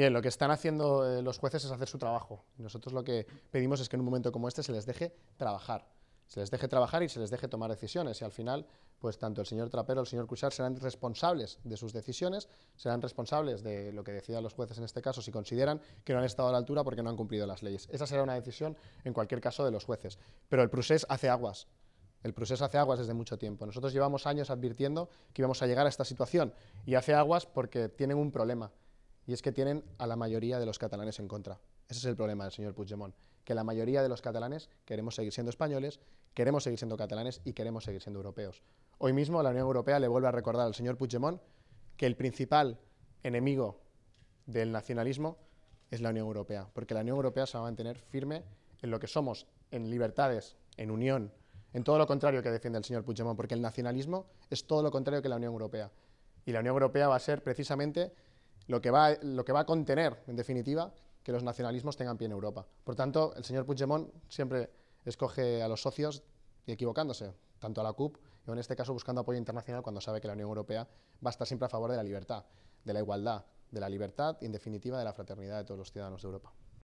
Bien, lo que están haciendo eh, los jueces es hacer su trabajo. Nosotros lo que pedimos es que en un momento como este se les deje trabajar. Se les deje trabajar y se les deje tomar decisiones. Y al final, pues tanto el señor Trapero, el señor Cuchar serán responsables de sus decisiones, serán responsables de lo que decidan los jueces en este caso, si consideran que no han estado a la altura porque no han cumplido las leyes. Esa será una decisión, en cualquier caso, de los jueces. Pero el procés hace aguas. El proceso hace aguas desde mucho tiempo. Nosotros llevamos años advirtiendo que íbamos a llegar a esta situación y hace aguas porque tienen un problema y es que tienen a la mayoría de los catalanes en contra. Ese es el problema del señor Puigdemont, que la mayoría de los catalanes queremos seguir siendo españoles, queremos seguir siendo catalanes y queremos seguir siendo europeos. Hoy mismo la Unión Europea le vuelve a recordar al señor Puigdemont que el principal enemigo del nacionalismo es la Unión Europea, porque la Unión Europea se va a mantener firme en lo que somos, en libertades, en unión, en todo lo contrario que defiende el señor Puigdemont, porque el nacionalismo es todo lo contrario que la Unión Europea. Y la Unión Europea va a ser precisamente lo que, va, lo que va a contener, en definitiva, que los nacionalismos tengan pie en Europa. Por tanto, el señor Puigdemont siempre escoge a los socios y equivocándose, tanto a la CUP, o en este caso buscando apoyo internacional cuando sabe que la Unión Europea va a estar siempre a favor de la libertad, de la igualdad, de la libertad y, en definitiva, de la fraternidad de todos los ciudadanos de Europa.